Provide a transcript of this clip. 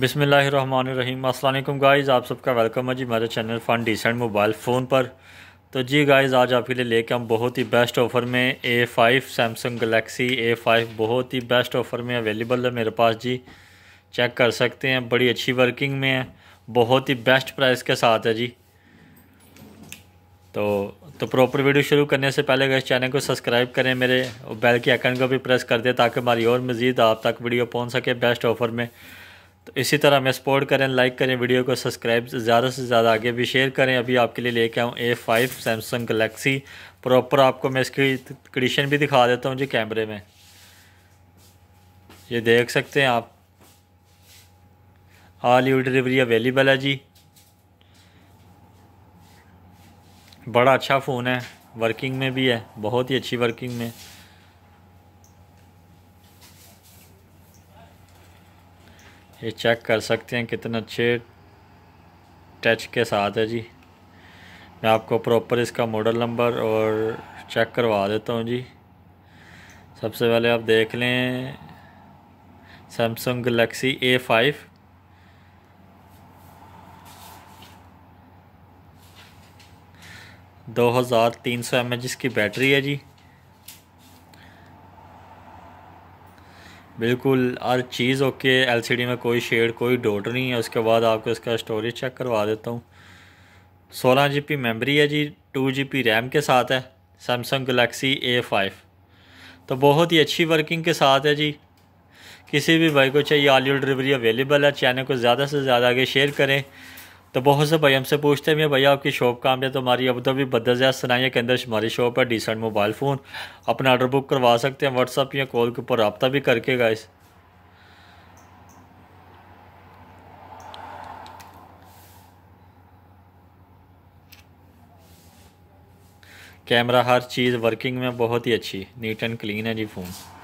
बिसमीम अल्लाम गाइज़ आप सबका वेलकम है जी मेरे channel fun decent mobile phone पर तो जी गाइज़ आज आपके लिए लेके हम बहुत ही बेस्ट ऑफ़र में A five Samsung Galaxy A five बहुत ही बेस्ट ऑफ़र में अवेलेबल है मेरे पास जी चेक कर सकते हैं बड़ी अच्छी वर्किंग में है बहुत ही बेस्ट प्राइस के साथ है जी तो तो प्रॉपर वीडियो शुरू करने से पहले इस चैनल को सब्सक्राइब करें मेरे बेल के आइकन को भी प्रेस कर दें ताकि हमारी और मज़ीद आप तक वीडियो पहुँच सके बेस्ट ऑफ़र में तो इसी तरह हमें सपोर्ट करें लाइक करें वीडियो को सब्सक्राइब ज़्यादा से ज़्यादा आगे भी शेयर करें अभी आपके लिए लेके आऊँ A five Samsung Galaxy proper आपको मैं इसकी कंडीशन भी दिखा देता हूँ जी कैमरे में ये देख सकते हैं आप ऑल यू डिलीवरी अवेलेबल है जी बड़ा अच्छा फ़ोन है वर्किंग में भी है बहुत ही अच्छी वर्किंग में ये चेक कर सकते हैं कितने अच्छे टच के साथ है जी मैं आपको प्रॉपर इसका मॉडल नंबर और चेक करवा देता हूँ जी सबसे पहले आप देख लें सैमसंग गलेक्सी ए फाइव दो हज़ार तीन सौ एम एच इसकी बैटरी है जी बिल्कुल हर चीज़ ओके एलसीडी में कोई शेड कोई डोट नहीं है उसके बाद आपको इसका स्टोरेज चेक करवा देता हूँ सोलह जी पी मेमरी है जी टू जी पी रैम के साथ है सैमसंग गलेक्सी ए फाइव तो बहुत ही अच्छी वर्किंग के साथ है जी किसी भी भाई को चाहिए ऑलियो डिलीवरी अवेलेबल है चैनल को ज़्यादा से ज़्यादा आगे शेयर करें तो बहुत से भाई हमसे पूछते हैं भैया आपकी शॉप काम है तो हमारी तो धाबी बदरजया सनाया के अंदर हमारी शॉप है डिसेंट मोबाइल फ़ोन अपना ऑर्डर बुक करवा सकते हैं व्हाट्सअप या कॉल के ऊपर रबता भी करके गए कैमरा हर चीज़ वर्किंग में बहुत ही अच्छी नीट एंड क्लीन है जी फ़ोन